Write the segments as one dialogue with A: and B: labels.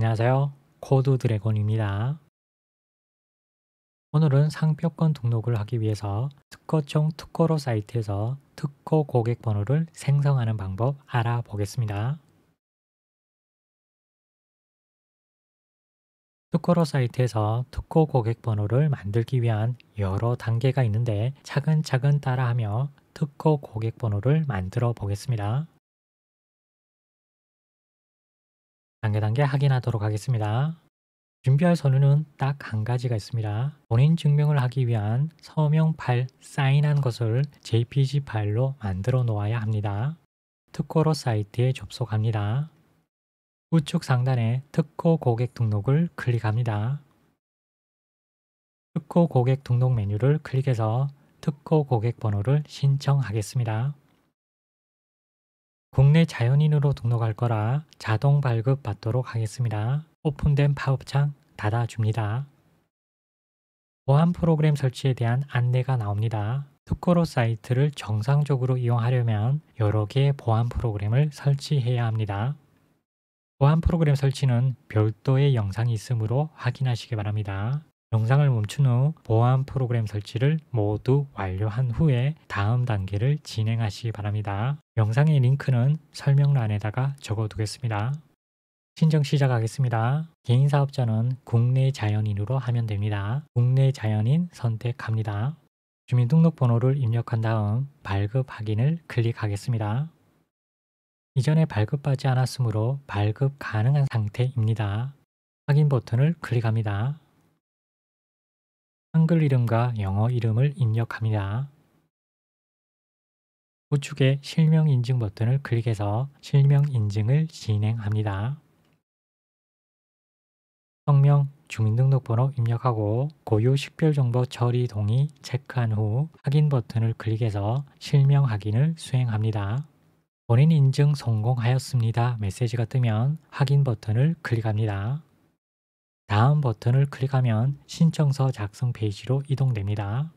A: 안녕하세요. 코드 드래곤입니다. 오늘은 상표권 등록을 하기 위해서 특허청 특허로 사이트에서 특허 고객 번호를 생성하는 방법 알아보겠습니다. 특허로 사이트에서 특허 고객 번호를 만들기 위한 여러 단계가 있는데 차근차근 따라하며 특허 고객 번호를 만들어 보겠습니다. 단계단계 확인하도록 하겠습니다. 준비할 서류는 딱 한 가지가 있습니다. 본인 증명을 하기 위한 서명 파일 사인한 것을 JPG 파일로 만들어 놓아야 합니다. 특허로 사이트에 접속합니다. 우측 상단에 특허 고객 등록을 클릭합니다. 특허 고객 등록 메뉴를 클릭해서 특허 고객 번호를 신청하겠습니다. 국내 자연인으로 등록할 거라 자동 발급 받도록 하겠습니다. 오픈된 팝업창 닫아줍니다. 보안 프로그램 설치에 대한 안내가 나옵니다. 투허로 사이트를 정상적으로 이용하려면 여러 개의 보안 프로그램을 설치해야 합니다. 보안 프로그램 설치는 별도의 영상이 있으므로 확인하시기 바랍니다. 영상을 멈춘 후 보안 프로그램 설치를 모두 완료한 후에 다음 단계를 진행하시기 바랍니다. 영상의 링크는 설명란에다가 적어두겠습니다. 신청 시작하겠습니다. 개인사업자는 국내 자연인으로 하면 됩니다. 국내 자연인 선택합니다. 주민등록번호를 입력한 다음 발급 확인을 클릭하겠습니다. 이전에 발급받지 않았으므로 발급 가능한 상태입니다. 확인 버튼을 클릭합니다. 한글 이름과 영어 이름을 입력합니다. 우측에 실명 인증 버튼을 클릭해서 실명 인증을 진행합니다. 성명, 주민등록번호 입력하고 고유 식별정보 처리 동의 체크한 후 확인 버튼을 클릭해서 실명 확인을 수행합니다. 본인 인증 성공하였습니다 메시지가 뜨면 확인 버튼을 클릭합니다. 다음 버튼을 클릭하면 신청서 작성 페이지로 이동됩니다.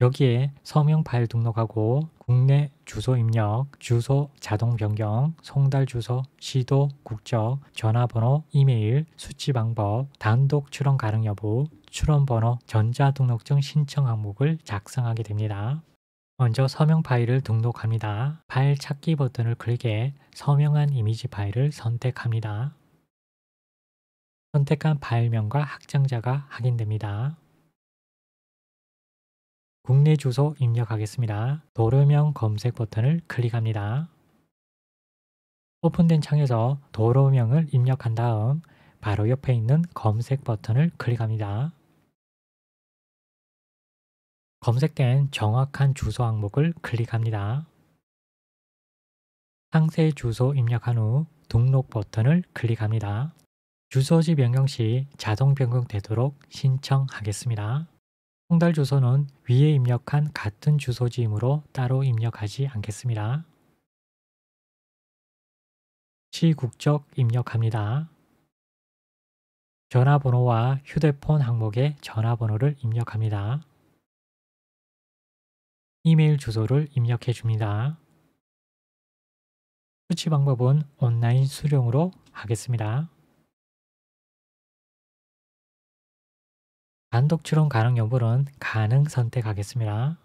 A: 여기에 서명 파일 등록하고 국내 주소 입력, 주소 자동 변경, 송달 주소, 시도, 국적, 전화번호, 이메일, 수치 방법, 단독 출원 가능 여부, 출원 번호, 전자등록증 신청 항목을 작성하게 됩니다. 먼저 서명 파일을 등록합니다. 파일 찾기 버튼을 클릭해 서명한 이미지 파일을 선택합니다. 선택한 발명과 학장자가 확인됩니다. 국내 주소 입력하겠습니다. 도로명 검색 버튼을 클릭합니다. 오픈된 창에서 도로명을 입력한 다음 바로 옆에 있는 검색 버튼을 클릭합니다. 검색된 정확한 주소 항목을 클릭합니다. 상세 주소 입력한 후 등록 버튼을 클릭합니다. 주소지 변경 시 자동 변경되도록 신청하겠습니다. 통달 주소는 위에 입력한 같은 주소지이므로 따로 입력하지 않겠습니다. 시국적 입력합니다. 전화번호와 휴대폰 항목에 전화번호를 입력합니다. 이메일 주소를 입력해 줍니다. 수치 방법은 온라인 수령으로 하겠습니다. 단독 추론 가능 여부는 가능 선택하겠습니다.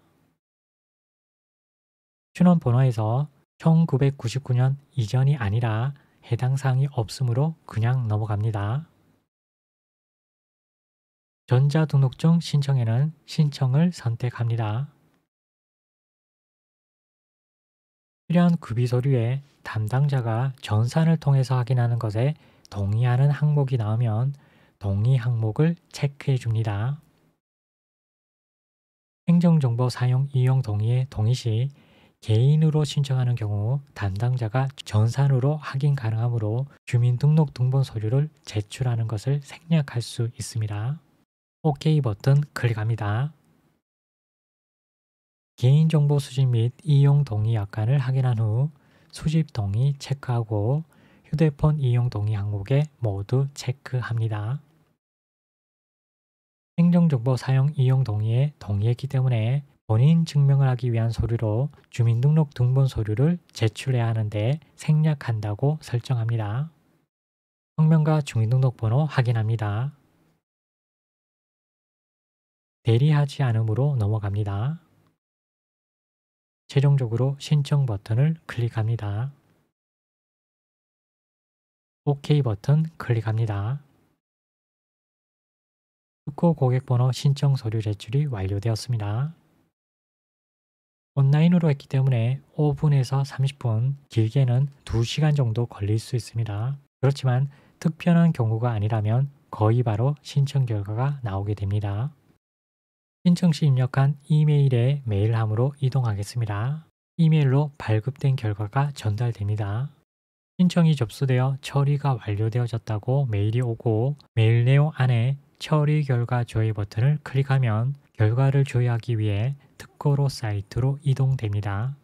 A: 추론 번호에서 1999년 이전이 아니라 해당 사항이 없으므로 그냥 넘어갑니다. 전자등록증 신청에는 신청을 선택합니다. 필요한 구비서류에 담당자가 전산을 통해서 확인하는 것에 동의하는 항목이 나오면 동의 항목을 체크해 줍니다. 행정정보 사용 이용 동의에 동의 시 개인으로 신청하는 경우 담당자가 전산으로 확인 가능하므로 주민등록 등본 서류를 제출하는 것을 생략할 수 있습니다. OK 버튼 클릭합니다. 개인정보 수집 및 이용 동의 약관을 확인한 후 수집 동의 체크하고 휴대폰 이용 동의 항목에 모두 체크합니다. 행정정보 사용 이용 동의에 동의했기 때문에 본인 증명을 하기 위한 서류로 주민등록 등본 서류를 제출해야 하는데 생략한다고 설정합니다. 성명과 주민등록번호 확인합니다. 대리하지 않음으로 넘어갑니다. 최종적으로 신청 버튼을 클릭합니다. OK 버튼 클릭합니다. 후코 고객번호 신청 서류 제출이 완료되었습니다. 온라인으로 했기 때문에 5분에서 30분, 길게는 2시간 정도 걸릴 수 있습니다. 그렇지만 특별한 경우가 아니라면 거의 바로 신청 결과가 나오게 됩니다. 신청 시 입력한 이메일에 메일함으로 이동하겠습니다. 이메일로 발급된 결과가 전달됩니다. 신청이 접수되어 처리가 완료되어졌다고 메일이 오고 메일 내용 안에 처리 결과 조회 버튼을 클릭하면 결과를 조회하기 위해 특고로 사이트로 이동됩니다.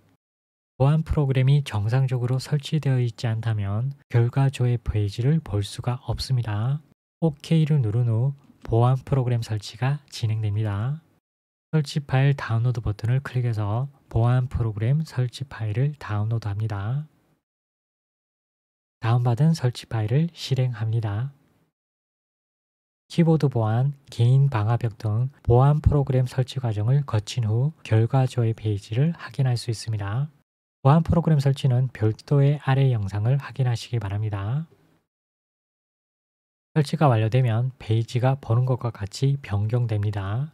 A: 보안 프로그램이 정상적으로 설치되어 있지 않다면 결과 조회 페이지를 볼 수가 없습니다. OK를 누른 후 보안 프로그램 설치가 진행됩니다. 설치 파일 다운로드 버튼을 클릭해서 보안 프로그램 설치 파일을 다운로드합니다. 다운받은 설치 파일을 실행합니다. 키보드 보안, 개인 방화벽 등 보안 프로그램 설치 과정을 거친 후결과조회 페이지를 확인할 수 있습니다. 보안 프로그램 설치는 별도의 아래 영상을 확인하시기 바랍니다. 설치가 완료되면 페이지가 보는 것과 같이 변경됩니다.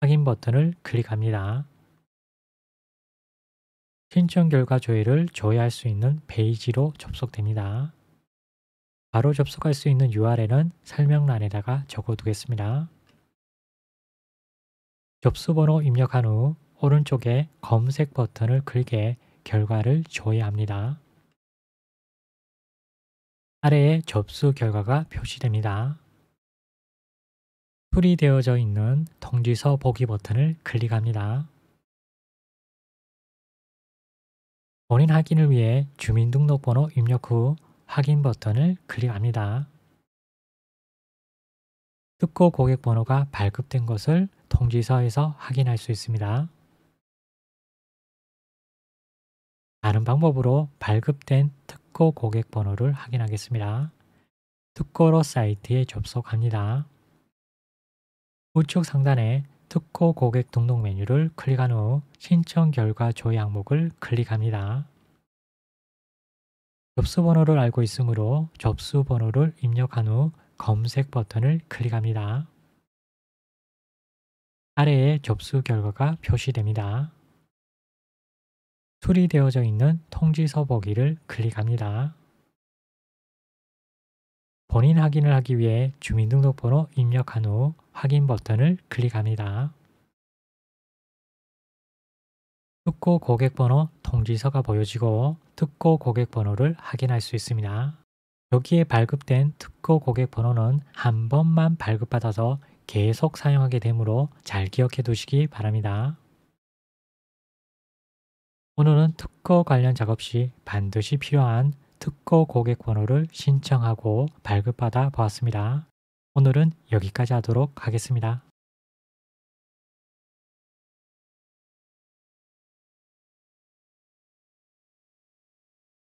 A: 확인 버튼을 클릭합니다. 신청 결과 조회를 조회할 수 있는 페이지로 접속됩니다. 바로 접속할 수 있는 URL은 설명란에다가 적어두겠습니다. 접수번호 입력한 후 오른쪽에 검색 버튼을 클릭해 결과를 조회합니다. 아래에 접수 결과가 표시됩니다. 풀이되어져 있는 통지서 보기 버튼을 클릭합니다. 본인 확인을 위해 주민등록번호 입력 후 확인 버튼을 클릭합니다. 특고 고객 번호가 발급된 것을 통지서에서 확인할 수 있습니다. 다른 방법으로 발급된 특고 고객 번호를 확인하겠습니다. 특고로 사이트에 접속합니다. 우측 상단에 특허 고객 등록 메뉴를 클릭한 후 신청 결과 조회 항목을 클릭합니다. 접수 번호를 알고 있으므로 접수 번호를 입력한 후 검색 버튼을 클릭합니다. 아래에 접수 결과가 표시됩니다. 수리되어져 있는 통지서 보기를 클릭합니다. 본인 확인을 하기 위해 주민등록번호 입력한 후 확인 버튼을 클릭합니다. 특고 고객번호 통지서가 보여지고 특고 고객번호를 확인할 수 있습니다. 여기에 발급된 특고 고객번호는 한 번만 발급받아서 계속 사용하게 되므로 잘 기억해 두시기 바랍니다. 오늘은 특허 관련 작업 시 반드시 필요한 특허 고객 번호를 신청하고 발급받아 보았습니다. 오늘은 여기까지 하도록 하겠습니다.